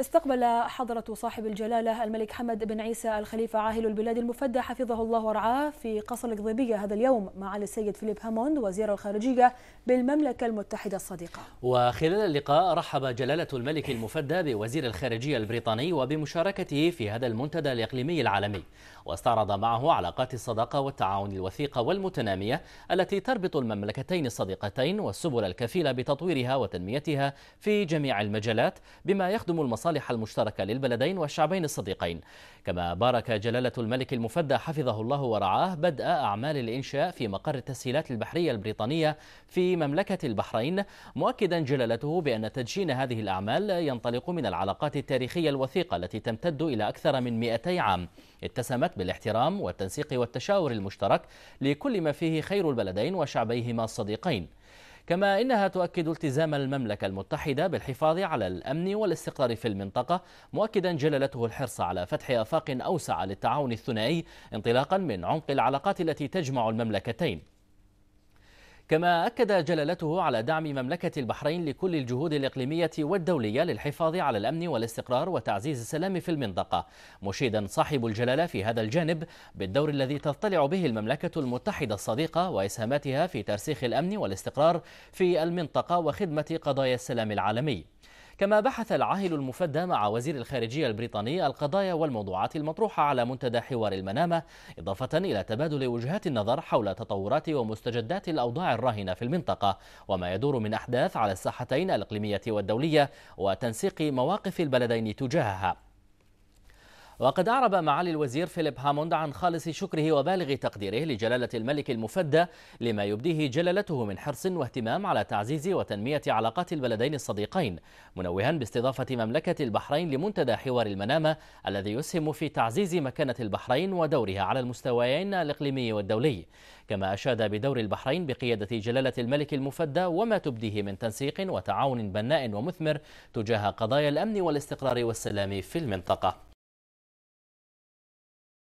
استقبل حضرة صاحب الجلالة الملك حمد بن عيسى الخليفة عاهل البلاد المفدى حفظه الله ورعاه في قصر القضيبية هذا اليوم معالي السيد فيليب هاموند وزير الخارجية بالمملكة المتحدة الصديقة وخلال اللقاء رحب جلالة الملك المفدى بوزير الخارجية البريطاني وبمشاركته في هذا المنتدى الإقليمي العالمي واستعرض معه علاقات الصداقة والتعاون الوثيقة والمتنامية التي تربط المملكتين الصديقتين والسبل الكفيلة بتطويرها وتنميتها في جميع المجالات بما يخدم المصالح المصالح المشتركة للبلدين والشعبين الصديقين كما بارك جلالة الملك المفدى حفظه الله ورعاه بدء أعمال الإنشاء في مقر التسهيلات البحرية البريطانية في مملكة البحرين مؤكدا جلالته بأن تدشين هذه الأعمال ينطلق من العلاقات التاريخية الوثيقة التي تمتد إلى أكثر من 200 عام اتسمت بالاحترام والتنسيق والتشاور المشترك لكل ما فيه خير البلدين وشعبيهما الصديقين كما إنها تؤكد التزام المملكة المتحدة بالحفاظ على الأمن والاستقرار في المنطقة مؤكدا جلالته الحرص على فتح آفاق أوسع للتعاون الثنائي انطلاقا من عمق العلاقات التي تجمع المملكتين كما أكد جلالته على دعم مملكة البحرين لكل الجهود الإقليمية والدولية للحفاظ على الأمن والاستقرار وتعزيز السلام في المنطقة مشيدا صاحب الجلالة في هذا الجانب بالدور الذي تضطلع به المملكة المتحدة الصديقة وإسهاماتها في ترسيخ الأمن والاستقرار في المنطقة وخدمة قضايا السلام العالمي كما بحث العاهل المفدى مع وزير الخارجية البريطاني القضايا والموضوعات المطروحة على منتدى حوار المنامة إضافة إلى تبادل وجهات النظر حول تطورات ومستجدات الأوضاع الراهنة في المنطقة وما يدور من أحداث على الساحتين الإقليمية والدولية وتنسيق مواقف البلدين تجاهها وقد أعرب معالي الوزير فيليب هاموند عن خالص شكره وبالغ تقديره لجلالة الملك المفدى لما يبديه جلالته من حرص واهتمام على تعزيز وتنمية علاقات البلدين الصديقين منوها باستضافة مملكة البحرين لمنتدى حوار المنامة الذي يسهم في تعزيز مكانة البحرين ودورها على المستويين الإقليمي والدولي كما أشاد بدور البحرين بقيادة جلالة الملك المفدى وما تبديه من تنسيق وتعاون بناء ومثمر تجاه قضايا الأمن والاستقرار والسلام في المنطقة